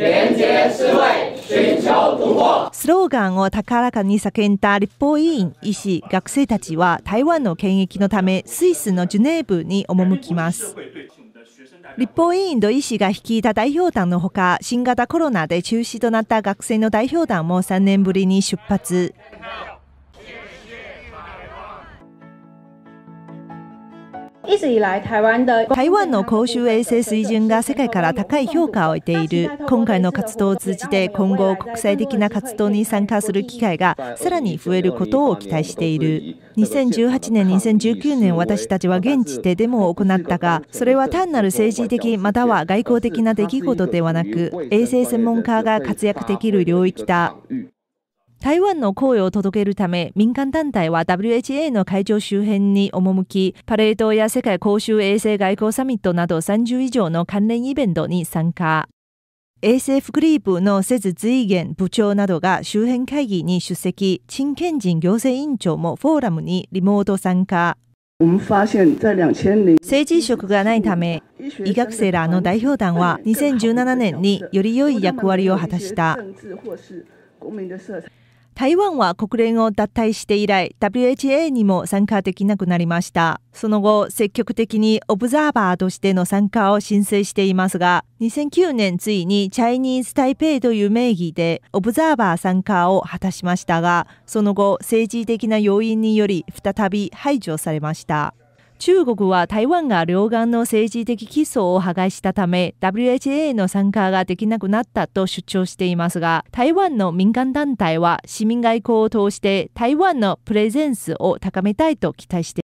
連結思維尋求突破スローガンを高らかに叫んだ立法委員、医師、学生たちは台湾の権益のためスイスのジュネーブに赴きます。立法委員と医師が率いた代表団のほか、新型コロナで中止となった学生の代表団も3年ぶりに出発。一直以来台湾的台湾の公衆衛生水準が世界から高い評価を得ている今回の活動を通じて今後国際的な活動に参加する機会がさらに増えることを期待している2018年2019年私たちは現地でデモを行ったがそれは単なる政治的または外交的な出来事ではなく衛生専門家が活躍できる領域だ台湾の声を届けるため、民間団体は WHA の会場周辺に赴き、パレードや世界公衆衛生外交サミットなど30以上の関連イベントに参加。衛生福利部の節随元部長などが周辺会議に出席、陳建人行政委員長もフォーラムにリモート参加。政治色がないため、医学生らの代表団は2017年により良い役割を果たした。台湾は国連を脱退して以来 WHA にも参加できなくなりました。その後、積極的にオブザーバーとしての参加を申請していますが、2009年ついにチャイニーズ・タイペイという名義でオブザーバー参加を果たしましたが、その後、政治的な要因により再び排除されました。中国は台湾が両岸の政治的基礎を破壊したため WHA の参加ができなくなったと主張していますが台湾の民間団体は市民外交を通して台湾のプレゼンスを高めたいと期待しています。